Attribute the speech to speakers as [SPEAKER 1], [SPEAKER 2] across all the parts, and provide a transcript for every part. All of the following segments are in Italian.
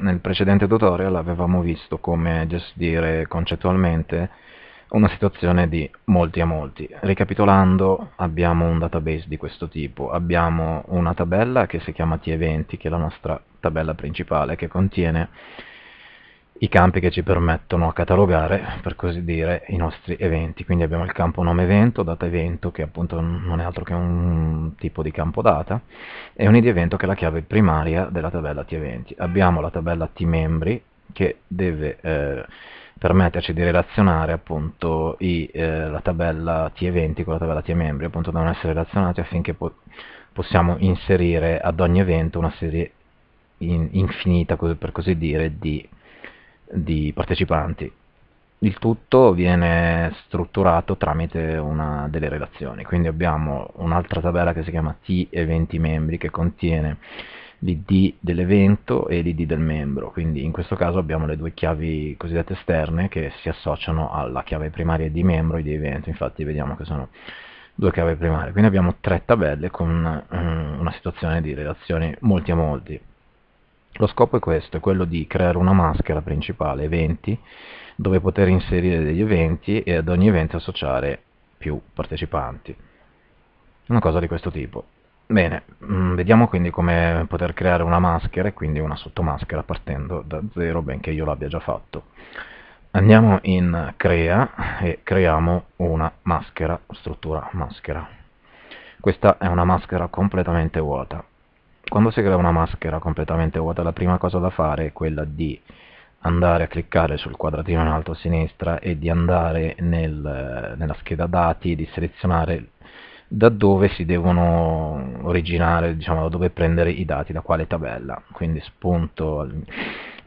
[SPEAKER 1] nel precedente tutorial avevamo visto come gestire concettualmente una situazione di molti a molti. Ricapitolando, abbiamo un database di questo tipo, abbiamo una tabella che si chiama T eventi, che è la nostra tabella principale, che contiene i campi che ci permettono a catalogare, per così dire, i nostri eventi. Quindi abbiamo il campo nome evento, data evento, che appunto non è altro che un tipo di campo data, e un id evento che è la chiave primaria della tabella t eventi. Abbiamo la tabella t membri che deve eh, permetterci di relazionare appunto i, eh, la tabella t eventi con la tabella t membri, appunto devono essere relazionati affinché po possiamo inserire ad ogni evento una serie in infinita, per così dire, di di partecipanti. Il tutto viene strutturato tramite una delle relazioni, quindi abbiamo un'altra tabella che si chiama T eventi membri che contiene l'id dell'evento e l'id del membro, quindi in questo caso abbiamo le due chiavi cosiddette esterne che si associano alla chiave primaria di membro e di evento, infatti vediamo che sono due chiavi primarie, quindi abbiamo tre tabelle con um, una situazione di relazioni molti a molti. Lo scopo è questo, è quello di creare una maschera principale, eventi, dove poter inserire degli eventi e ad ogni evento associare più partecipanti. Una cosa di questo tipo. Bene, mm, vediamo quindi come poter creare una maschera e quindi una sottomaschera partendo da zero, benché io l'abbia già fatto. Andiamo in crea e creiamo una maschera, struttura maschera. Questa è una maschera completamente vuota quando si crea una maschera completamente vuota la prima cosa da fare è quella di andare a cliccare sul quadratino in alto a sinistra e di andare nel, nella scheda dati e di selezionare da dove si devono originare, diciamo da dove prendere i dati, da quale tabella. Quindi spunto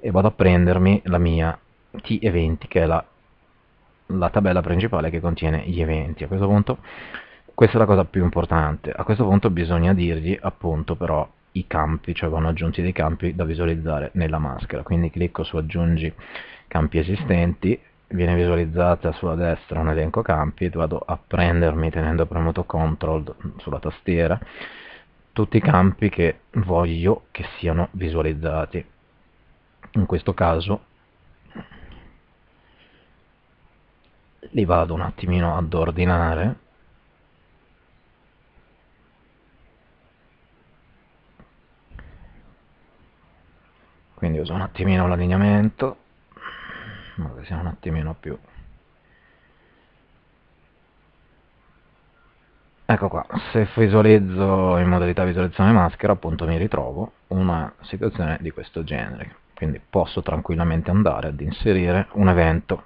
[SPEAKER 1] e vado a prendermi la mia T eventi che è la, la tabella principale che contiene gli eventi. A questo punto questa è la cosa più importante. A questo punto bisogna dirgli appunto però i campi, cioè vanno aggiunti dei campi da visualizzare nella maschera. Quindi clicco su aggiungi campi esistenti, viene visualizzata sulla destra un elenco campi, vado a prendermi tenendo premuto CTRL sulla tastiera tutti i campi che voglio che siano visualizzati. In questo caso li vado un attimino ad ordinare chiuso un attimino l'allineamento che sia un attimino più ecco qua se visualizzo in modalità visualizzazione maschera appunto mi ritrovo una situazione di questo genere quindi posso tranquillamente andare ad inserire un evento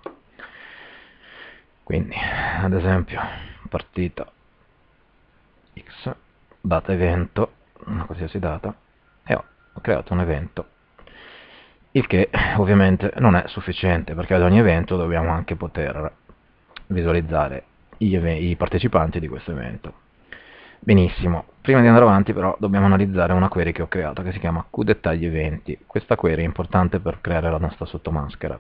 [SPEAKER 1] quindi ad esempio partita x data evento una qualsiasi data e ho creato un evento il che ovviamente non è sufficiente perché ad ogni evento dobbiamo anche poter visualizzare i, partecipanti di questo evento. Benissimo, prima di andare avanti però dobbiamo analizzare una query che ho creato che si chiama QDettagli Questa query è importante per creare la nostra sottomaschera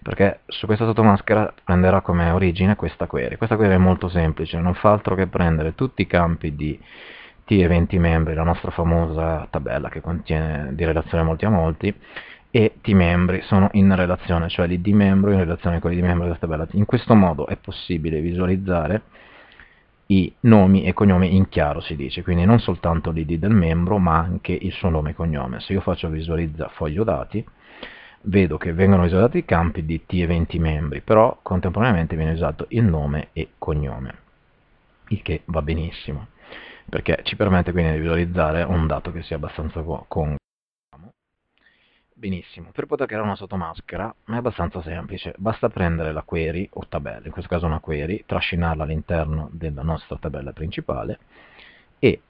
[SPEAKER 1] perché su questa sottomaschera prenderà come origine questa query. Questa query è molto semplice, non fa altro che prendere tutti i campi di T e membri, la nostra famosa tabella che contiene di relazione molti a molti, e t-membri sono in relazione, cioè l'id membro in relazione con l'id membro della tabella. In questo modo è possibile visualizzare i nomi e cognomi in chiaro si dice, quindi non soltanto l'id del membro ma anche il suo nome e cognome. Se io faccio visualizza foglio dati, vedo che vengono visualizzati i campi di t e 20 membri, però contemporaneamente viene usato il nome e cognome, il che va benissimo, perché ci permette quindi di visualizzare un dato che sia abbastanza congruo. Benissimo, per poter creare una sottomaschera è abbastanza semplice, basta prendere la query o tabella, in questo caso una query, trascinarla all'interno della nostra tabella principale e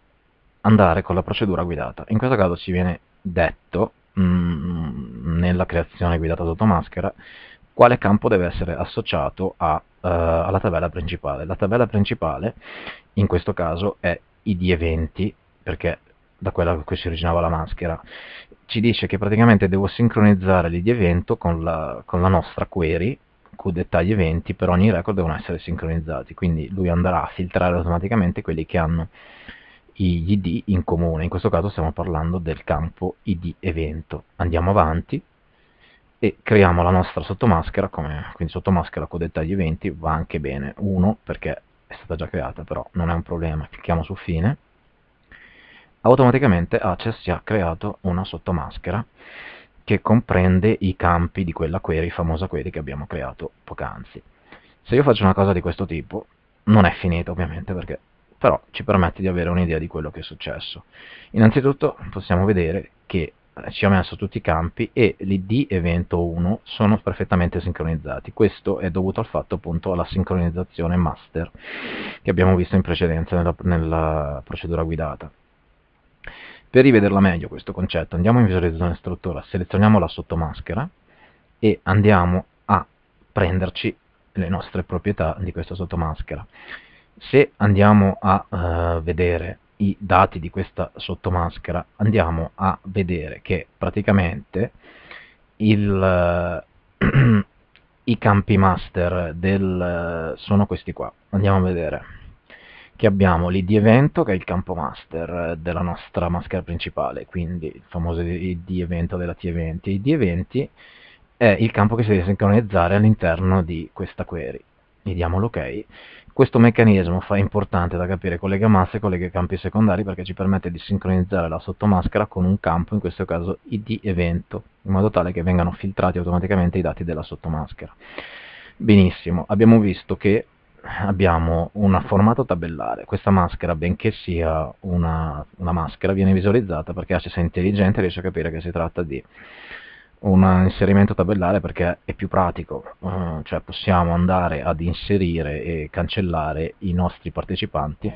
[SPEAKER 1] andare con la procedura guidata. In questo caso ci viene detto mh, mm, nella creazione guidata sottomaschera quale campo deve essere associato a, uh, alla tabella principale. La tabella principale in questo caso è id eventi perché da quella a cui si originava la maschera ci dice che praticamente devo sincronizzare l'id evento con la, con la nostra query dettagli eventi per ogni record devono essere sincronizzati, quindi lui andrà a filtrare automaticamente quelli che hanno gli ID in comune, in questo caso stiamo parlando del campo ID evento. Andiamo avanti e creiamo la nostra sottomaschera, come, quindi sottomaschera con dettagli eventi va anche bene, 1 perché è stata già creata però non è un problema, clicchiamo su fine automaticamente Access si è creato una sottomaschera che comprende i campi di quella query, famosa query che abbiamo creato poc'anzi. Se io faccio una cosa di questo tipo, non è finita ovviamente perché però ci permette di avere un'idea di quello che è successo. Innanzitutto possiamo vedere che eh, ci ha messo tutti i campi e l'id evento 1 sono perfettamente sincronizzati. Questo è dovuto al fatto appunto alla sincronizzazione master che abbiamo visto in precedenza nella, nella procedura guidata. Per rivederla meglio questo concetto andiamo in visualizzazione struttura, selezioniamo la sottomaschera e andiamo a prenderci le nostre proprietà di questa sottomaschera. Se andiamo a eh, vedere i dati di questa sottomaschera andiamo a vedere che praticamente il, eh, i campi master del, eh, sono questi qua. Andiamo a vedere che abbiamo l'id evento che è il campo master eh, della nostra maschera principale, quindi il famoso id evento della t eventi. Id eventi è il campo che si deve sincronizzare all'interno di questa query. Gli diamo l'ok. Okay. Questo meccanismo fa importante da capire collega masse e collega campi secondari perché ci permette di sincronizzare la sottomaschera con un campo, in questo caso id evento, in modo tale che vengano filtrati automaticamente i dati della sottomaschera. Benissimo, abbiamo visto che abbiamo un formato tabellare. Questa maschera, benché sia una, una maschera, viene visualizzata perché ACS è intelligente e riesce a capire che si tratta di un inserimento tabellare perché è più pratico, uh, cioè possiamo andare ad inserire e cancellare i nostri partecipanti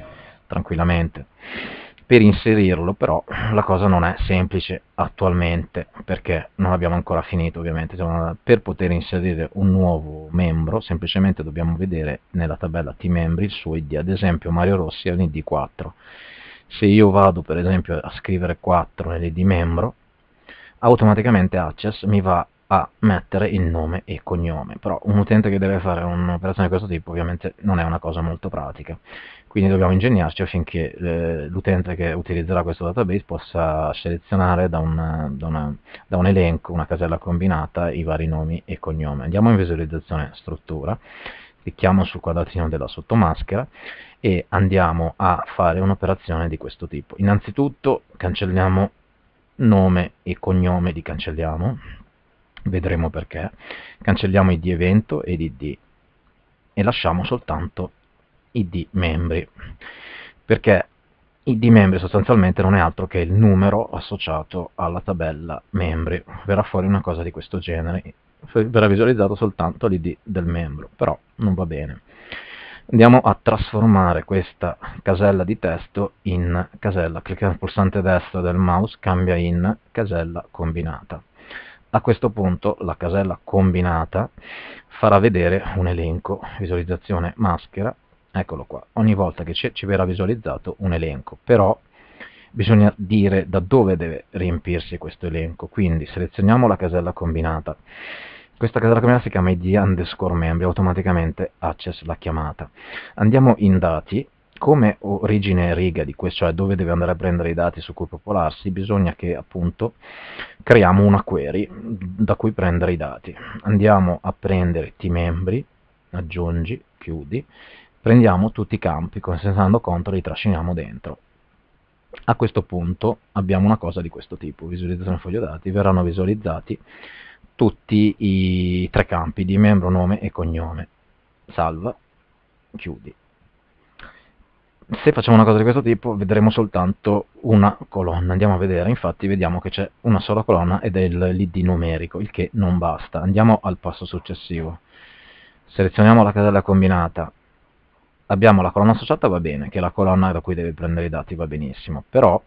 [SPEAKER 1] tranquillamente per inserirlo, però la cosa non è semplice attualmente perché non abbiamo ancora finito ovviamente, cioè, per poter inserire un nuovo membro semplicemente dobbiamo vedere nella tabella t membri il suo id, ad esempio Mario Rossi è un id 4, se io vado per esempio a scrivere 4 nell'id membro automaticamente Access mi va a mettere il nome e cognome, però un utente che deve fare un'operazione di questo tipo ovviamente non è una cosa molto pratica, quindi dobbiamo ingegnarci affinché eh, l'utente che utilizzerà questo database possa selezionare da, una, da, una, da un elenco, una casella combinata, i vari nomi e cognome. Andiamo in visualizzazione struttura, clicchiamo sul quadratino della sottomaschera e andiamo a fare un'operazione di questo tipo. Innanzitutto cancelliamo nome e cognome, li cancelliamo, vedremo perché, cancelliamo id evento ed id e lasciamo soltanto id membri, perché id membri sostanzialmente non è altro che il numero associato alla tabella membri, verrà fuori una cosa di questo genere, verrà visualizzato soltanto l'id del membro, però non va bene. Andiamo a trasformare questa casella di testo in casella, cliccando il pulsante destro del mouse, cambia in casella combinata a questo punto la casella combinata farà vedere un elenco, visualizzazione maschera, eccolo qua, ogni volta che ci verrà visualizzato un elenco, però bisogna dire da dove deve riempirsi questo elenco, quindi selezioniamo la casella combinata, questa casella combinata si chiama id underscore membri, automaticamente access la chiamata, andiamo in dati, come origine riga di questo, cioè dove deve andare a prendere i dati su cui popolarsi, bisogna che appunto creiamo una query da cui prendere i dati. Andiamo a prendere t membri, aggiungi, chiudi, prendiamo tutti i campi, consentando conto li trasciniamo dentro. A questo punto abbiamo una cosa di questo tipo, visualizzazione foglio dati, verranno visualizzati tutti i tre campi di membro, nome e cognome. Salva, chiudi se facciamo una cosa di questo tipo vedremo soltanto una colonna andiamo a vedere infatti vediamo che c'è una sola colonna ed è l'id numerico il che non basta andiamo al passo successivo selezioniamo la casella combinata abbiamo la colonna associata va bene, che è la colonna da cui deve prendere i dati, va benissimo, però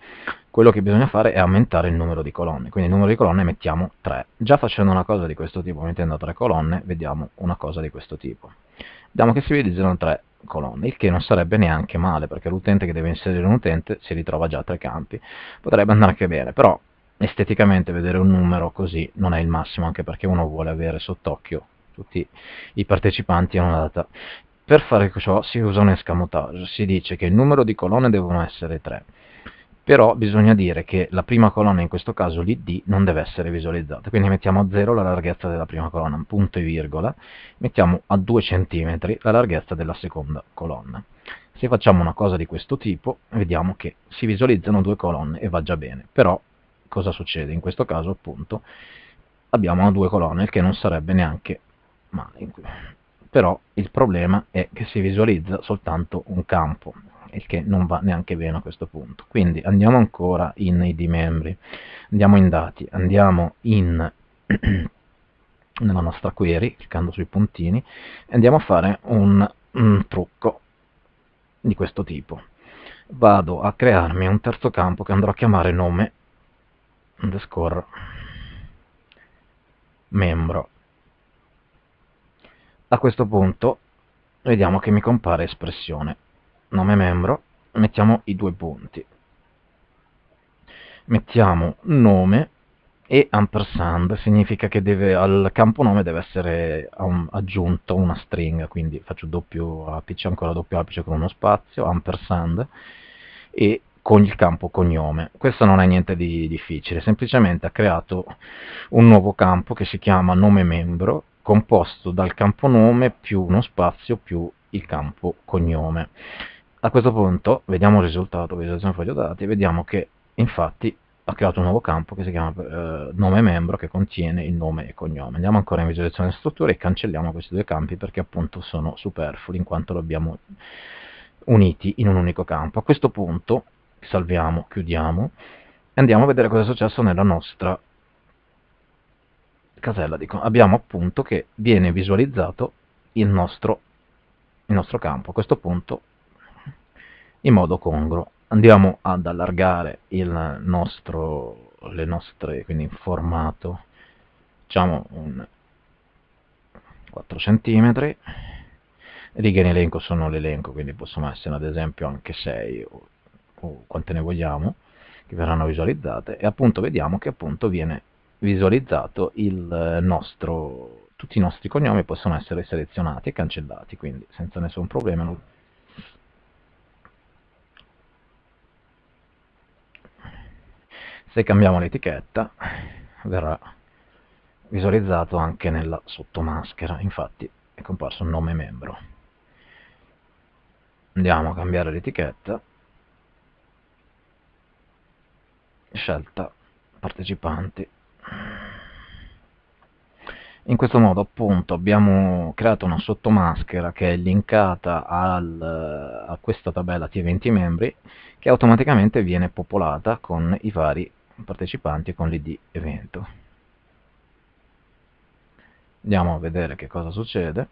[SPEAKER 1] quello che bisogna fare è aumentare il numero di colonne, quindi il numero di colonne mettiamo 3. Già facendo una cosa di questo tipo, mettendo 3 colonne, vediamo una cosa di questo tipo. Vediamo che si utilizzano 3 colonne, il che non sarebbe neanche male, perché l'utente che deve inserire un utente si ritrova già a 3 campi, potrebbe andare anche bene, però esteticamente vedere un numero così non è il massimo, anche perché uno vuole avere sott'occhio tutti i partecipanti a una data per fare ciò si usa un escamotage, si dice che il numero di colonne devono essere 3, però bisogna dire che la prima colonna, in questo caso l'id, non deve essere visualizzata, quindi mettiamo a 0 la larghezza della prima colonna, punto e virgola, mettiamo a 2 cm la larghezza della seconda colonna. Se facciamo una cosa di questo tipo, vediamo che si visualizzano due colonne e va già bene, però cosa succede? In questo caso appunto abbiamo due colonne, il che non sarebbe neanche male però il problema è che si visualizza soltanto un campo, il che non va neanche bene a questo punto. Quindi andiamo ancora in ID membri, andiamo in dati, andiamo in nella nostra query, cliccando sui puntini, e andiamo a fare un, un trucco di questo tipo. Vado a crearmi un terzo campo che andrò a chiamare nome underscore membro a questo punto vediamo che mi compare espressione nome membro mettiamo i due punti mettiamo nome e ampersand significa che deve, al campo nome deve essere um, aggiunto una stringa quindi faccio doppio apice ancora doppio apice con uno spazio ampersand e con il campo cognome questo non è niente di difficile semplicemente ha creato un nuovo campo che si chiama nome membro composto dal campo nome più uno spazio più il campo cognome. A questo punto vediamo il risultato, visualizzazione foglio dati, vediamo che infatti ha creato un nuovo campo che si chiama eh, nome membro che contiene il nome e cognome. Andiamo ancora in visualizzazione strutture e cancelliamo questi due campi perché appunto sono superflui in quanto li abbiamo uniti in un unico campo. A questo punto salviamo, chiudiamo e andiamo a vedere cosa è successo nella nostra casella di, abbiamo appunto che viene visualizzato il nostro, il nostro campo, a questo punto in modo congruo. Andiamo ad allargare il nostro, le nostre, quindi in formato, diciamo un 4 cm, righe in elenco sono l'elenco, quindi possono essere ad esempio anche 6 o, o quante ne vogliamo, che verranno visualizzate, e appunto vediamo che appunto viene visualizzato eh, nostro, tutti i nostri cognomi possono essere selezionati e cancellati, quindi senza nessun problema. Se cambiamo l'etichetta verrà visualizzato anche nella sottomaschera, infatti è comparso un nome membro. Andiamo a cambiare l'etichetta, scelta partecipanti in questo modo appunto abbiamo creato una sottomaschera che è linkata al, eh, a questa tabella T20 membri che automaticamente viene popolata con i vari partecipanti con l'id evento. Andiamo a vedere che cosa succede.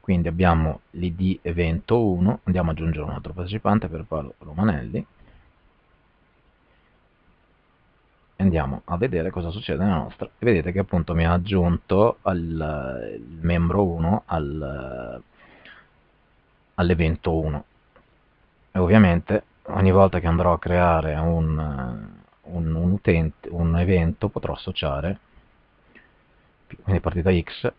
[SPEAKER 1] Quindi abbiamo l'id evento 1, andiamo ad aggiungere un altro partecipante per Paolo Romanelli, andiamo a vedere cosa succede nella nostra e vedete che appunto mi ha aggiunto al, il membro 1 al, all'evento 1 e ovviamente ogni volta che andrò a creare un, un, un, utente, un evento potrò associare quindi partita X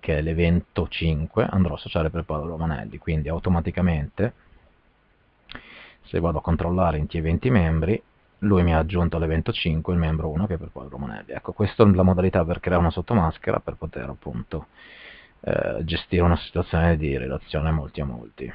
[SPEAKER 1] che è l'evento 5 andrò a associare per Paolo Manelli quindi automaticamente se vado a controllare in t20 membri lui mi ha aggiunto all'evento 5 il membro 1 che è per Paolo Monelli. Ecco, questa è la modalità per creare una sottomaschera per poter appunto eh, gestire una situazione di relazione molti a molti.